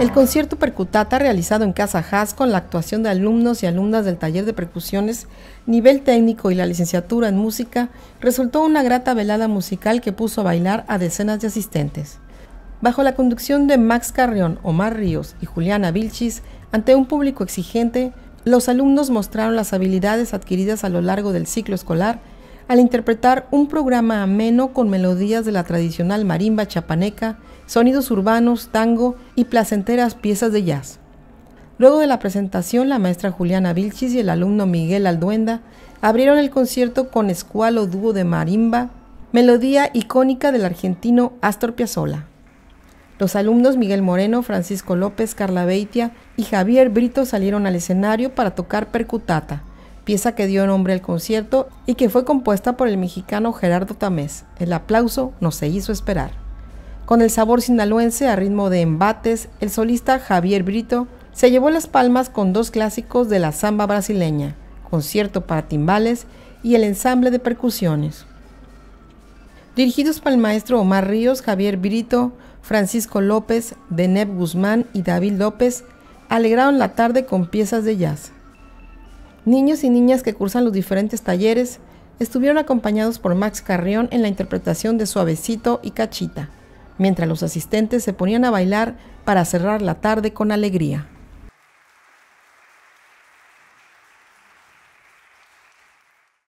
El concierto percutata realizado en Casa Haas con la actuación de alumnos y alumnas del taller de percusiones, nivel técnico y la licenciatura en música resultó una grata velada musical que puso a bailar a decenas de asistentes. Bajo la conducción de Max Carrión, Omar Ríos y Juliana Vilchis, ante un público exigente, los alumnos mostraron las habilidades adquiridas a lo largo del ciclo escolar al interpretar un programa ameno con melodías de la tradicional marimba chapaneca, sonidos urbanos, tango y placenteras piezas de jazz. Luego de la presentación, la maestra Juliana Vilchis y el alumno Miguel Alduenda abrieron el concierto con escualo dúo de marimba, melodía icónica del argentino Astor Piazzolla. Los alumnos Miguel Moreno, Francisco López, Carla Beitia y Javier Brito salieron al escenario para tocar percutata, pieza que dio nombre al concierto y que fue compuesta por el mexicano Gerardo Tamés. El aplauso no se hizo esperar. Con el sabor sinaloense a ritmo de embates, el solista Javier Brito se llevó las palmas con dos clásicos de la samba brasileña, concierto para timbales y el ensamble de percusiones. Dirigidos por el maestro Omar Ríos, Javier Brito, Francisco López, Deneb Guzmán y David López, alegraron la tarde con piezas de jazz. Niños y niñas que cursan los diferentes talleres estuvieron acompañados por Max Carrión en la interpretación de Suavecito y Cachita, mientras los asistentes se ponían a bailar para cerrar la tarde con alegría.